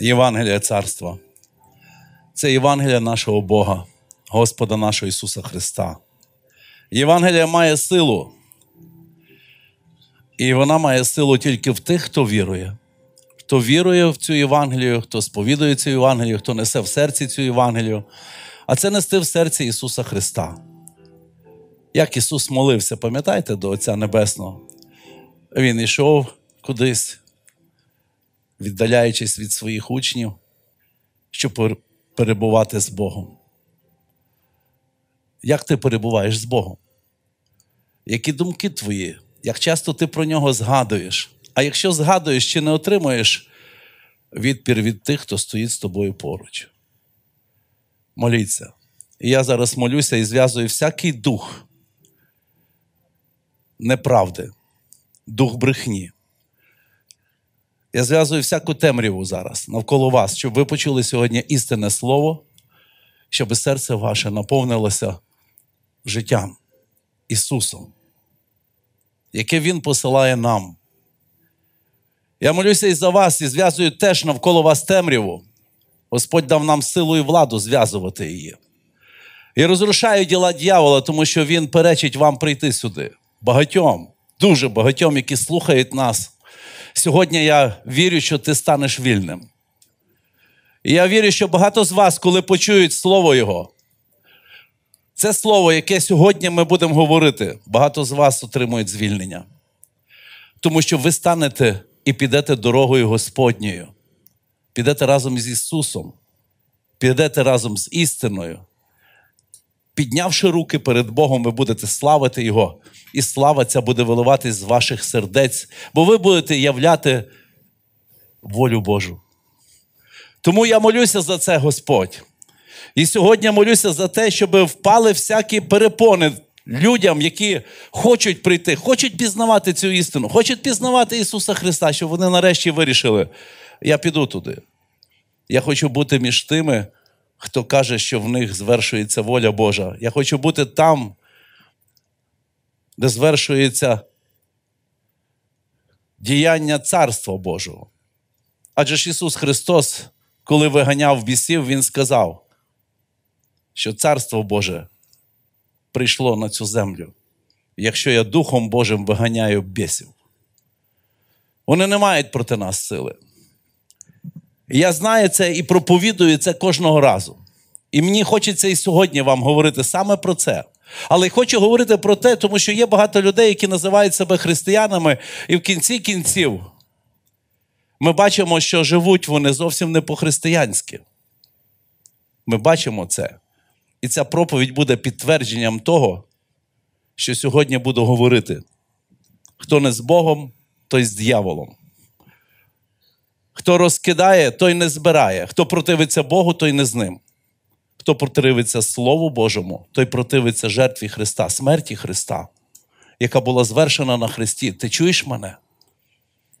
Євангелія царства. Це Євангелія нашого Бога, Господа нашого Ісуса Христа. Євангелія має силу. І вона має силу тільки в тих, хто вірує. Хто вірує в цю Євангелію, хто сповідує цю Євангелію, хто несе в серці цю Євангелію, а це нести в серці Ісуса Христа. Як Ісус молився, пам'ятаєте, до Отця Небесного? Він йшов кудись, віддаляючись від своїх учнів, щоб перебувати з Богом. Як ти перебуваєш з Богом? Які думки твої? Як часто ти про нього згадуєш? А якщо згадуєш чи не отримуєш відпір від тих, хто стоїть з тобою поруч? Моліться. І я зараз молюся і зв'язую всякий дух неправди, дух брехні, я зв'язую всяку темряву зараз навколо вас, щоб ви почули сьогодні істинне слово, щоб серце ваше наповнилося життям Ісусом, яке Він посилає нам. Я молюся і за вас, і зв'язую теж навколо вас темряву. Господь дав нам силу і владу зв'язувати її. І розрушаю діла дьявола, тому що він перечить вам прийти сюди. Багатьом, дуже багатьом, які слухають нас. Сьогодні я вірю, що ти станеш вільним. І я вірю, що багато з вас, коли почують слово Його, це слово, яке сьогодні ми будемо говорити, багато з вас отримують звільнення. Тому що ви станете і підете дорогою Господньою. Підете разом з Ісусом, підете разом з істиною, Піднявши руки перед Богом, ви будете славити Його, і слава ця буде виливатись з ваших сердець, бо ви будете являти волю Божу. Тому я молюся за це, Господь. І сьогодні молюся за те, щоб впали всякі перепони людям, які хочуть прийти, хочуть пізнавати цю істину, хочуть пізнавати Ісуса Христа, щоб вони нарешті вирішили: я піду туди. Я хочу бути між тими хто каже, що в них звершується воля Божа. Я хочу бути там, де звершується діяння Царства Божого. Адже ж Ісус Христос, коли виганяв бісів, Він сказав, що Царство Боже прийшло на цю землю, якщо я Духом Божим виганяю бісів. Вони не мають проти нас сили. Я знаю це і проповідую це кожного разу. І мені хочеться і сьогодні вам говорити саме про це. Але хочу говорити про те, тому що є багато людей, які називають себе християнами, і в кінці кінців ми бачимо, що живуть вони зовсім не по-християнськи. Ми бачимо це. І ця проповідь буде підтвердженням того, що сьогодні буду говорити: хто не з Богом, той з дьяволом. Хто розкидає, той не збирає. Хто противиться Богу, той не з ним. Хто противиться Слову Божому, той противиться жертві Христа, смерті Христа, яка була звершена на Христі. Ти чуєш мене?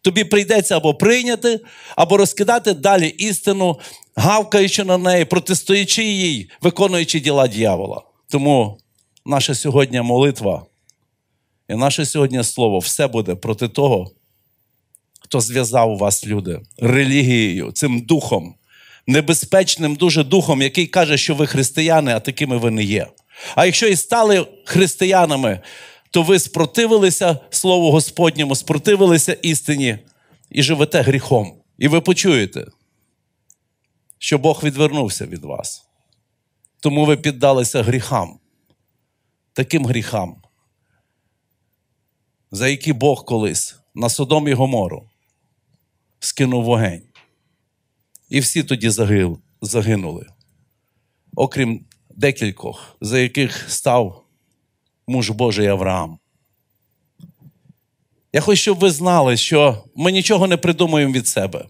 Тобі прийдеться або прийняти, або розкидати далі істину, гавкаючи на неї, протистоячи їй, виконуючи діла дьявола. Тому наша сьогодні молитва і наше сьогодні слово все буде проти того хто зв'язав вас, люди, релігією, цим духом, небезпечним дуже духом, який каже, що ви християни, а такими ви не є. А якщо і стали християнами, то ви спротивилися Слову Господньому, спротивилися істині і живете гріхом. І ви почуєте, що Бог відвернувся від вас. Тому ви піддалися гріхам, таким гріхам, за які Бог колись на Содом і Гомору скинув вогень. І всі тоді загинули, окрім декількох, за яких став муж Божий Авраам. Я хочу, щоб ви знали, що ми нічого не придумуємо від себе.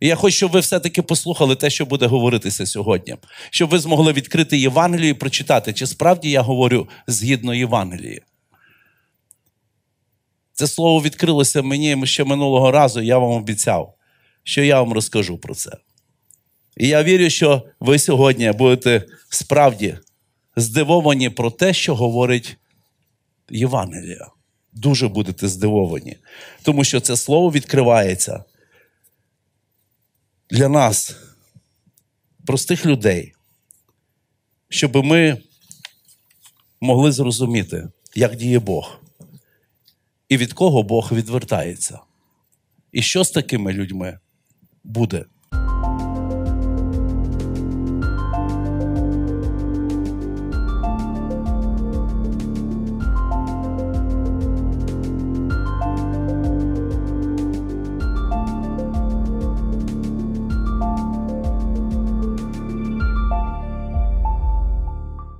І я хочу, щоб ви все-таки послухали те, що буде говоритися сьогодні, щоб ви змогли відкрити Євангелію і прочитати, чи справді я говорю згідно Євангелії. Це слово відкрилося мені ще минулого разу, я вам обіцяв, що я вам розкажу про це. І я вірю, що ви сьогодні будете справді здивовані про те, що говорить Євангелія. Дуже будете здивовані, тому що це слово відкривається для нас, простих людей, щоб ми могли зрозуміти, як діє Бог і від кого Бог відвертається. І що з такими людьми буде?